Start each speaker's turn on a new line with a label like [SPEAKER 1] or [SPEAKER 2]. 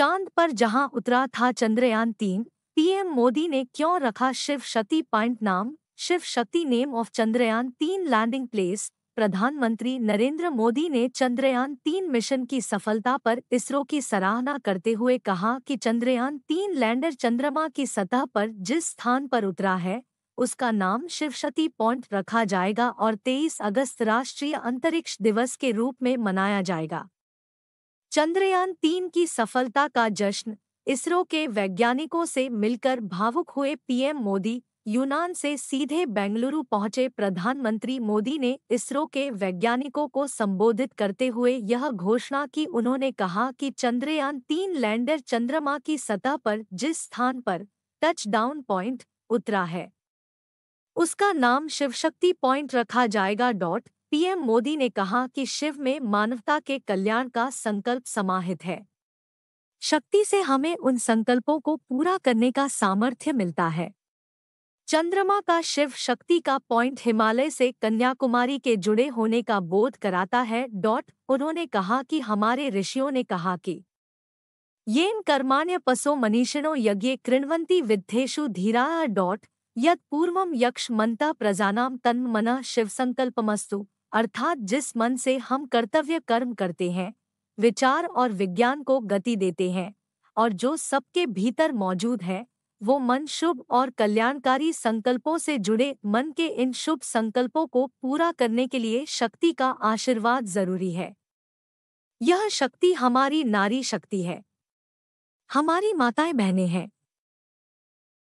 [SPEAKER 1] चांद पर जहां उतरा था चंद्रयान तीन पीएम मोदी ने क्यों रखा शिव शक्ति पॉइंट नाम शिव शक्ति नेम ऑफ चंद्रयान तीन लैंडिंग प्लेस प्रधानमंत्री नरेंद्र मोदी ने चंद्रयान तीन मिशन की सफलता पर इसरो की सराहना करते हुए कहा कि चंद्रयान तीन लैंडर चंद्रमा की सतह पर जिस स्थान पर उतरा है उसका नाम शिवशती पॉइंट रखा जाएगा और 23 अगस्त राष्ट्रीय अंतरिक्ष दिवस के रूप में मनाया जाएगा चंद्रयान तीन की सफलता का जश्न इसरो के वैज्ञानिकों से मिलकर भावुक हुए पीएम मोदी यूनान से सीधे बेंगलुरु पहुंचे प्रधानमंत्री मोदी ने इसरो के वैज्ञानिकों को संबोधित करते हुए यह घोषणा की उन्होंने कहा कि चंद्रयान तीन लैंडर चंद्रमा की सतह पर जिस स्थान पर टच डाउन पॉइंट उतरा है उसका नाम शिवशक्ति पॉइंट रखा जाएगा डॉट पीएम मोदी ने कहा कि शिव में मानवता के कल्याण का संकल्प समाहित है शक्ति से हमें उन संकल्पों को पूरा करने का सामर्थ्य मिलता है चंद्रमा का शिव शक्ति का पॉइंट हिमालय से कन्याकुमारी के जुड़े होने का बोध कराता है डॉट उन्होंने कहा कि हमारे ऋषियों ने कहा कि येन कर्माण्य पसो मनीषिणो यज्ञ कृणवंती विद्धेषु धीरा डॉट यद पूर्वम यक्ष मंता प्रजानाम शिव संकल्पमस्तु अर्थात जिस मन से हम कर्तव्य कर्म करते हैं विचार और विज्ञान को गति देते हैं और जो सबके भीतर मौजूद है वो मन शुभ और कल्याणकारी संकल्पों से जुड़े मन के इन शुभ संकल्पों को पूरा करने के लिए शक्ति का आशीर्वाद जरूरी है यह शक्ति हमारी नारी शक्ति है हमारी माताएं बहनें हैं